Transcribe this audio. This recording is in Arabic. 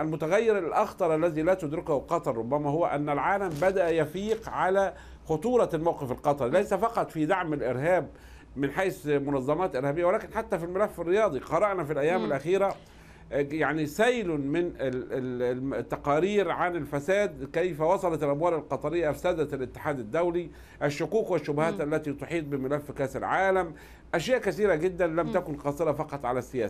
المتغير الأخطر الذي لا تدركه قطر ربما هو أن العالم بدأ يفيق على خطورة الموقف القطري ليس فقط في دعم الإرهاب من حيث منظمات إرهابية ولكن حتى في الملف الرياضي قرأنا في الأيام م. الأخيرة آه، يعني سيل من التقارير عن الفساد كيف وصلت الأموال القطرية أفسدت الاتحاد الدولي الشكوك والشبهات م. التي تحيط بملف كأس العالم أشياء كثيرة جدا لم م. تكن قاصرة فقط على السياسة